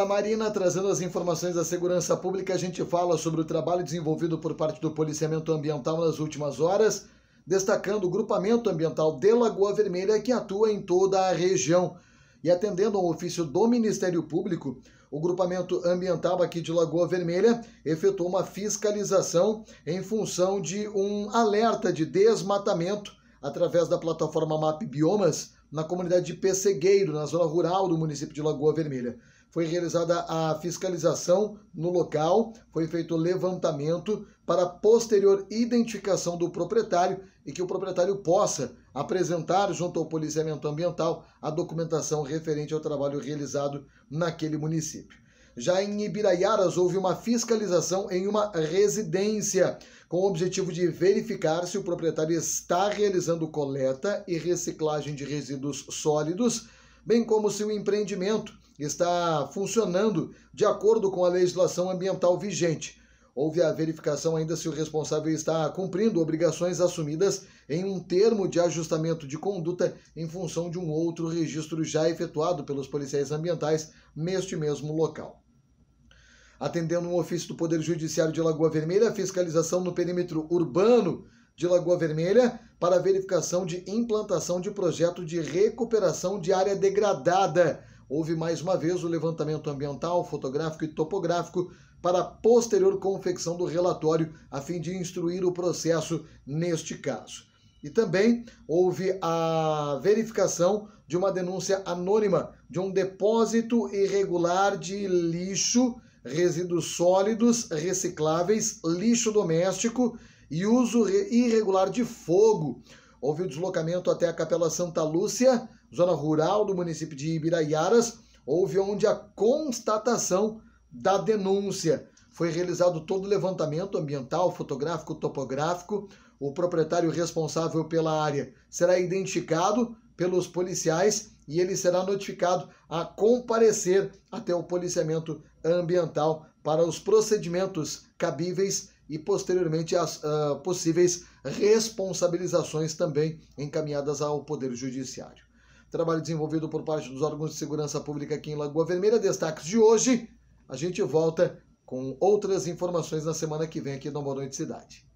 Fala Marina, trazendo as informações da segurança pública, a gente fala sobre o trabalho desenvolvido por parte do policiamento ambiental nas últimas horas, destacando o grupamento ambiental de Lagoa Vermelha que atua em toda a região. E atendendo ao ofício do Ministério Público, o grupamento ambiental aqui de Lagoa Vermelha efetuou uma fiscalização em função de um alerta de desmatamento através da plataforma MAP Biomas na comunidade de Pessegueiro, na zona rural do município de Lagoa Vermelha. Foi realizada a fiscalização no local, foi feito levantamento para posterior identificação do proprietário e que o proprietário possa apresentar junto ao policiamento ambiental a documentação referente ao trabalho realizado naquele município. Já em Ibiraiaras, houve uma fiscalização em uma residência, com o objetivo de verificar se o proprietário está realizando coleta e reciclagem de resíduos sólidos, bem como se o empreendimento está funcionando de acordo com a legislação ambiental vigente. Houve a verificação ainda se o responsável está cumprindo obrigações assumidas em um termo de ajustamento de conduta em função de um outro registro já efetuado pelos policiais ambientais neste mesmo local atendendo um ofício do Poder Judiciário de Lagoa Vermelha, fiscalização no perímetro urbano de Lagoa Vermelha para verificação de implantação de projeto de recuperação de área degradada. Houve mais uma vez o levantamento ambiental, fotográfico e topográfico para posterior confecção do relatório a fim de instruir o processo neste caso. E também houve a verificação de uma denúncia anônima de um depósito irregular de lixo resíduos sólidos, recicláveis, lixo doméstico e uso irregular de fogo. Houve o deslocamento até a Capela Santa Lúcia, zona rural do município de Ibiraiaras, houve onde a constatação da denúncia. Foi realizado todo o levantamento ambiental, fotográfico, topográfico. O proprietário responsável pela área será identificado pelos policiais e ele será notificado a comparecer até o policiamento ambiental para os procedimentos cabíveis e posteriormente as uh, possíveis responsabilizações também encaminhadas ao Poder Judiciário. Trabalho desenvolvido por parte dos órgãos de segurança pública aqui em Lagoa Vermelha, destaques de hoje. A gente volta com outras informações na semana que vem aqui no Morão de Cidade.